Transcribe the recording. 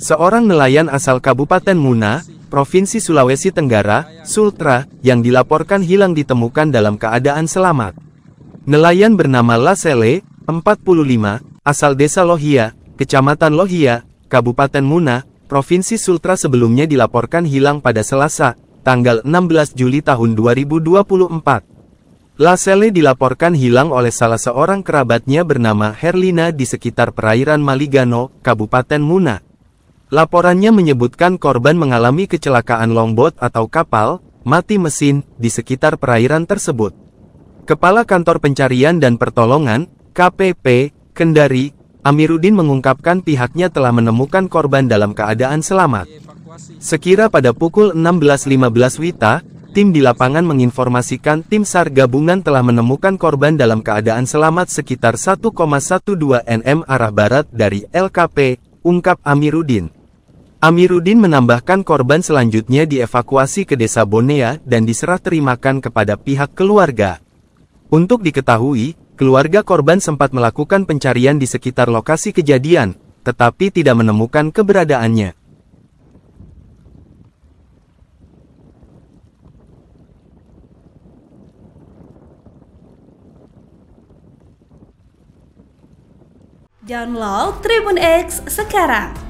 Seorang nelayan asal Kabupaten Muna, Provinsi Sulawesi Tenggara, Sultra, yang dilaporkan hilang ditemukan dalam keadaan selamat. Nelayan bernama Lasele, 45, asal desa Lohia, Kecamatan Lohia, Kabupaten Muna, Provinsi Sultra sebelumnya dilaporkan hilang pada Selasa, tanggal 16 Juli tahun 2024. Lasele dilaporkan hilang oleh salah seorang kerabatnya bernama Herlina di sekitar perairan Maligano, Kabupaten Muna. Laporannya menyebutkan korban mengalami kecelakaan longboat atau kapal, mati mesin, di sekitar perairan tersebut. Kepala Kantor Pencarian dan Pertolongan, KPP, Kendari, Amiruddin mengungkapkan pihaknya telah menemukan korban dalam keadaan selamat. Sekira pada pukul 16.15 Wita, tim di lapangan menginformasikan tim SAR gabungan telah menemukan korban dalam keadaan selamat sekitar 1,12 nm arah barat dari LKP, ungkap Amiruddin. Amiruddin menambahkan korban selanjutnya dievakuasi ke desa Bonea dan diserah terimakan kepada pihak keluarga. Untuk diketahui, keluarga korban sempat melakukan pencarian di sekitar lokasi kejadian, tetapi tidak menemukan keberadaannya. Download Tribun X sekarang